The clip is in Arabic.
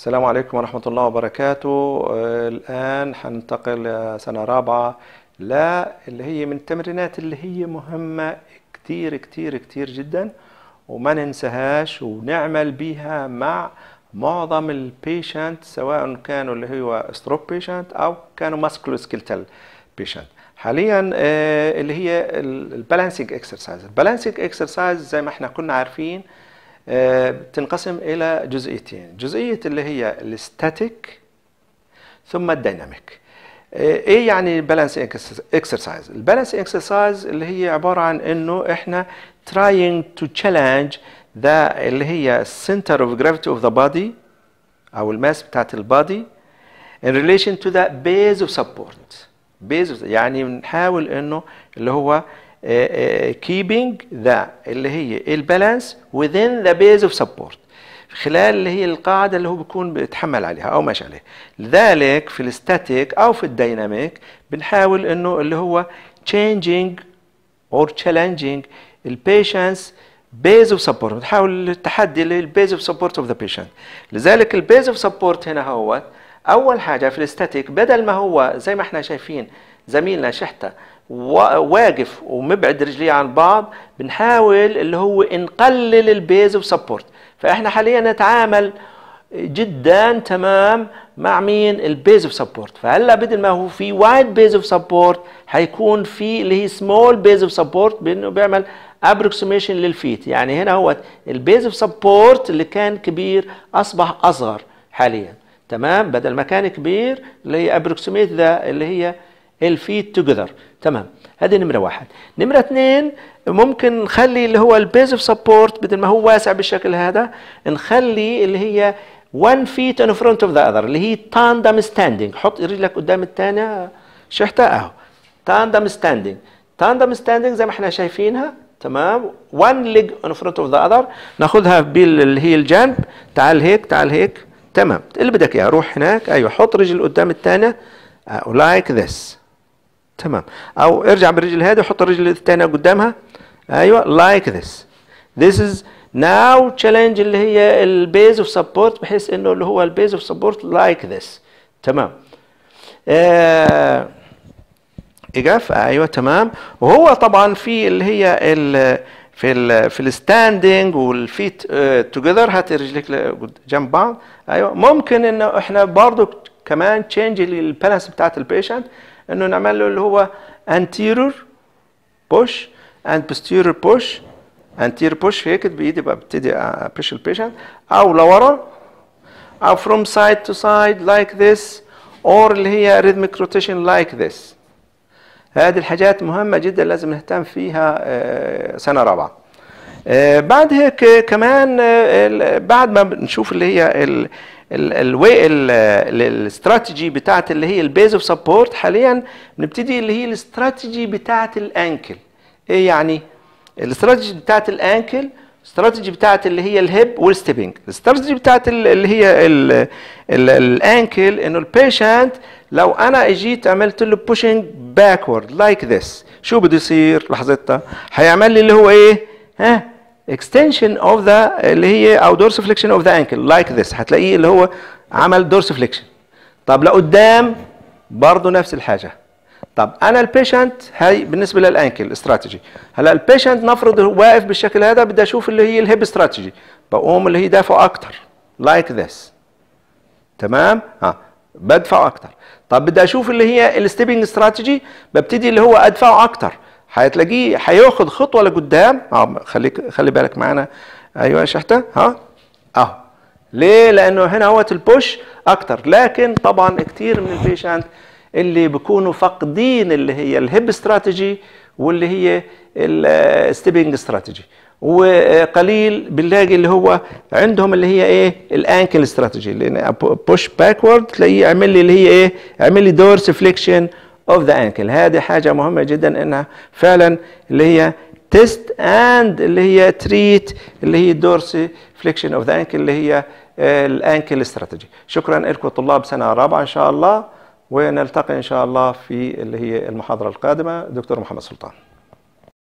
السلام عليكم ورحمة الله وبركاته آه، الآن حننتقل سنة رابعة لا اللي هي من التمرينات اللي هي مهمة كتير كتير كتير جدا وما ننساهاش ونعمل بيها مع معظم البيشنت سواء كانوا اللي هو ستروك بيشنت أو كانوا ماسكلوسكيلتال بيشنت حاليا آه، اللي هي البالانسينج اكسرسايز البالانسينج اكسرسايز زي ما احنا كنا عارفين تنقسم الى جزئيتين جزئيه اللي هي الاستاتيك ثم الديناميك ايه يعني بالانس اكسرسايز البالانس اكسرسايز اللي هي عباره عن انه احنا trying to challenge the اللي هي center of gravity of the body او الماس بتاعت البادي in relation to the base of support بيز يعني بنحاول انه اللي هو كيبينج آه، ذا آه، اللي هي البالانس within the base of support خلال اللي هي القاعده اللي هو بيكون بيتحمل عليها او ماشي عليها لذلك في الستاتيك او في الديناميك بنحاول انه اللي هو changing or challenging البيشنس بيز اوف سبورت بنحاول التحدي للبيز اوف سبورت اوف ذا بيشنت لذلك البيز اوف سبورت هنا هو اول حاجه في الستاتيك بدل ما هو زي ما احنا شايفين زميلنا شحته واقف ومبعد رجليه عن بعض بنحاول اللي هو نقلل البيز اوف سبورت فاحنا حاليا نتعامل جدا تمام مع مين البيز اوف سبورت فهلا بدل ما هو في وايد بيز اوف سبورت حيكون في اللي هي سمول بيز اوف سبورت بانه بيعمل ابروكسيميشن للفيت يعني هنا هو البيز اوف سبورت اللي كان كبير اصبح اصغر حاليا تمام بدل ما كان كبير اللي هي ابروكسيميت ذا اللي هي الفيت توجذر تمام هذه نمرة واحد نمرة اثنين ممكن نخلي اللي هو البيز اوف سبورت بدل ما هو واسع بالشكل هذا نخلي اللي هي 1 فيت ان فرونت اوف ذا اذر اللي هي تاندم ستاندينج حط رجلك قدام الثانية شحتها اهو تاندم ستاندينج تاندم ستاندينج زي ما احنا شايفينها تمام 1 ليج ان فرونت اوف ذا اذر ناخذها باللي هي الجنب تعال هيك تعال هيك تمام اللي بدك اياه روح هناك ايوه حط رجل قدام الثانية لايك ذس تمام او ارجع بالرجل هذه وحط الرجل الثانيه قدامها ايوه لايك ذس ذس از ناو تشالنج اللي هي البيز اوف سبورت بحيث انه اللي هو البيز اوف سبورت لايك ذس تمام آه ايوه تمام وهو طبعا في اللي هي ال في الـ في الستاندنج والفيت توجذر هات رجليك جنب بعض ايوه ممكن انه احنا برضو كمان تشينج البالانس بتاعت البيشنت انه نعمل له اللي هو anterior push and posterior push anterior push هيك بايدي ببتدي push patient او لورا او from side to side like this or اللي هي rhythmic rotation like this هذه الحاجات مهمة جدا لازم نهتم فيها سنة رابعة آه، بعد هيك كمان آه، بعد ما بنشوف اللي هي ال الواي الاستراتيجي بتاعت اللي هي البيز اوف سبورت حاليا بنبتدي اللي هي الاستراتيجي بتاعت الانكل ايه يعني الاستراتيجي بتاعت الانكل الاستراتيجي بتاعت اللي هي الهيب والستيبنج الاستراتيجي بتاعت اللي هي الانكل انه البيشنت لو انا اجيت عملت له بوشنج باكورد لايك ذس شو بده يصير لحظتها هيعمل لي اللي هو ايه ها اكستنشن اوف ذا اللي هي او دورس فليكشن اوف ذا انكل لايك ذس هتلاقيه اللي هو عمل دورس فليكشن طب لقدام برضه نفس الحاجه طب انا البيشنت هاي بالنسبه للانكل استراتيجي هلا البيشنت نفرض واقف بالشكل هذا بدي اشوف اللي هي الهيب استراتيجي بقوم اللي هي دافع اكتر لايك like ذس تمام ها آه. بدفع اكتر طب بدي اشوف اللي هي الستيبنج استراتيجي ببتدي اللي هو ادفع اكتر هتلاقيه هياخد خطوه لقدام اه خليك خلي بالك معانا ايوه يا شحته ها اهو ليه لانه هنا هو البوش اكتر لكن طبعا كتير من البيشنت اللي بيكونوا فاقدين اللي هي الهيب استراتيجي واللي هي الستيبنج استراتيجي وقليل بنلاقي اللي هو عندهم اللي هي ايه الانكل استراتيجي اللي بوش باكورد تلاقيه عامل لي اللي هي ايه عامل لي دورس فليكشن اوف ذا انكل هذه حاجه مهمه جدا انها فعلا اللي هي تيست اند اللي هي تريت اللي هي دورسي فليكشن اوف ذا انكل اللي هي الانكل آه، استراتيجي شكرا لكم طلاب سنه رابعه ان شاء الله ونلتقي ان شاء الله في اللي هي المحاضره القادمه دكتور محمد سلطان